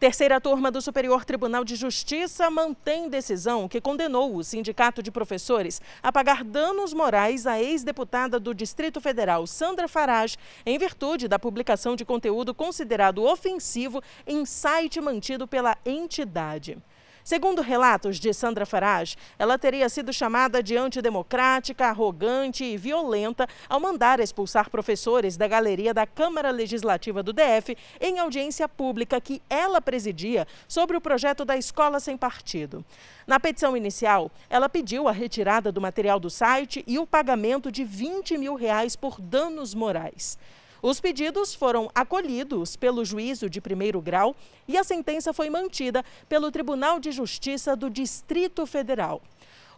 Terceira turma do Superior Tribunal de Justiça mantém decisão que condenou o Sindicato de Professores a pagar danos morais à ex-deputada do Distrito Federal, Sandra Farage, em virtude da publicação de conteúdo considerado ofensivo em site mantido pela entidade. Segundo relatos de Sandra Farage, ela teria sido chamada de antidemocrática, arrogante e violenta ao mandar expulsar professores da galeria da Câmara Legislativa do DF em audiência pública que ela presidia sobre o projeto da Escola Sem Partido. Na petição inicial, ela pediu a retirada do material do site e o pagamento de 20 mil reais por danos morais. Os pedidos foram acolhidos pelo juízo de primeiro grau e a sentença foi mantida pelo Tribunal de Justiça do Distrito Federal.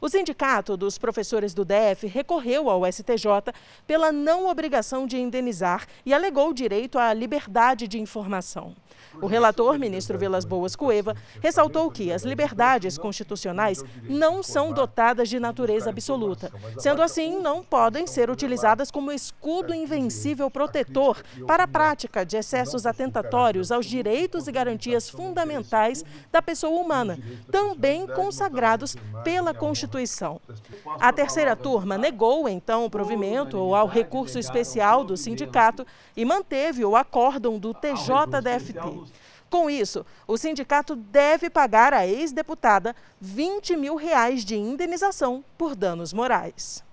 O Sindicato dos Professores do DF recorreu ao STJ pela não obrigação de indenizar e alegou o direito à liberdade de informação. O relator, ministro Vilas Boas Cueva, ressaltou que as liberdades constitucionais não são dotadas de natureza absoluta. Sendo assim, não podem ser utilizadas como escudo invencível protetor para a prática de excessos atentatórios aos direitos e garantias fundamentais da pessoa humana, também consagrados pela Constituição instituição. A terceira turma negou então o provimento ao recurso especial do sindicato e manteve o acórdão do TJDFT. Ah, Com isso, o sindicato deve pagar à ex-deputada 20 mil reais de indenização por danos morais.